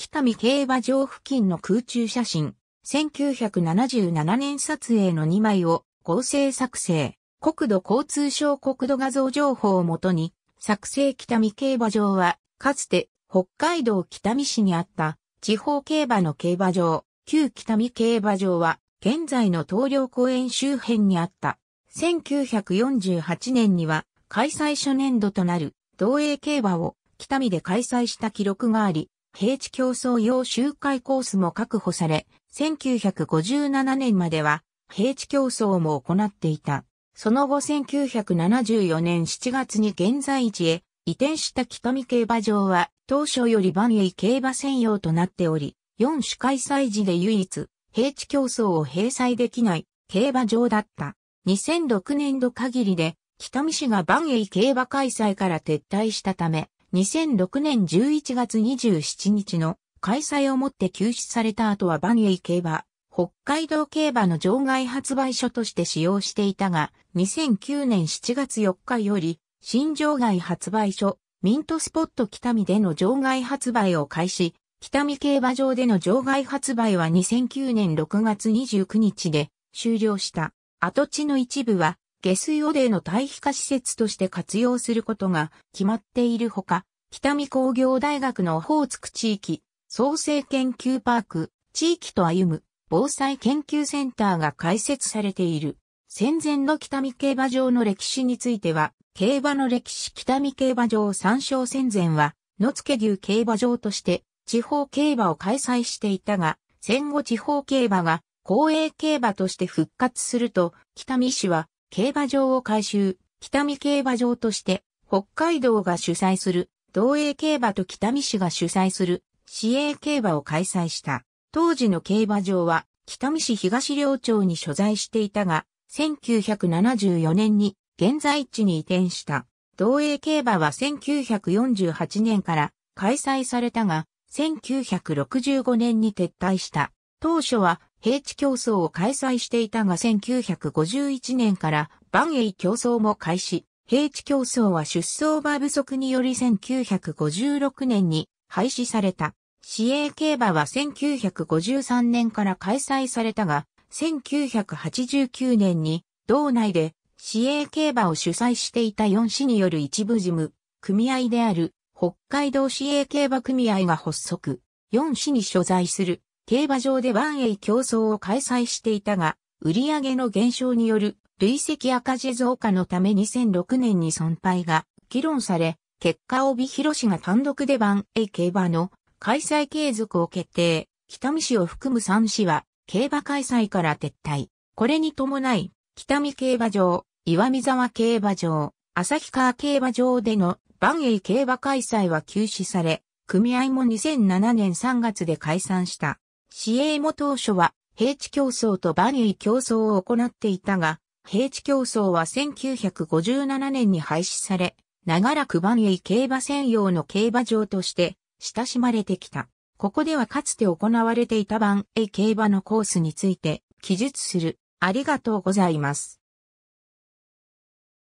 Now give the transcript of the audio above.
北見競馬場付近の空中写真、1977年撮影の2枚を合成作成、国土交通省国土画像情報をもとに、作成北見競馬場は、かつて北海道北見市にあった地方競馬の競馬場、旧北見競馬場は、現在の東陵公園周辺にあった。1948年には、開催初年度となる、同栄競馬を北見で開催した記録があり、平地競争用周回コースも確保され、1957年までは平地競争も行っていた。その後1974年7月に現在地へ移転した北見競馬場は当初より万栄競馬専用となっており、4種開催時で唯一平地競争を閉鎖できない競馬場だった。2006年度限りで北見市が万栄競馬開催から撤退したため、2006年11月27日の開催をもって休止された後はバンエイ競馬、北海道競馬の場外発売所として使用していたが、2009年7月4日より、新場外発売所、ミントスポット北見での場外発売を開始、北見競馬場での場外発売は2009年6月29日で終了した。跡地の一部は下水汚泥の堆肥化施設として活用することが決まっているほか、北見工業大学のオホーツク地域、創生研究パーク、地域と歩む防災研究センターが開設されている。戦前の北見競馬場の歴史については、競馬の歴史北見競馬場参照戦前は、野付牛競馬場として地方競馬を開催していたが、戦後地方競馬が公営競馬として復活すると、北見市は競馬場を改修、北見競馬場として、北海道が主催する、同栄競馬と北見市が主催する、市営競馬を開催した。当時の競馬場は、北見市東領町に所在していたが、1974年に現在地に移転した。同栄競馬は1948年から開催されたが、1965年に撤退した。当初は平地競争を開催していたが1951年から万栄競争も開始。平地競争は出走馬不足により1956年に廃止された。市営競馬は1953年から開催されたが、1989年に道内で市営競馬を主催していた4市による一部事務、組合である北海道市営競馬組合が発足。4市に所在する競馬場で万栄競争を開催していたが、売上の減少による累積赤字増加のため2006年に損敗が議論され、結果帯広市が単独で万栄競馬の開催継続を決定。北見市を含む3市は競馬開催から撤退。これに伴い、北見競馬場、岩見沢競馬場、旭川競馬場での万栄競馬開催は休止され、組合も2007年3月で解散した。市営も当初は平地競争とニ入競争を行っていたが、平地競争は1957年に廃止され、長らく万栄競馬専用の競馬場として親しまれてきた。ここではかつて行われていた万エ競馬のコースについて記述する。ありがとうございます。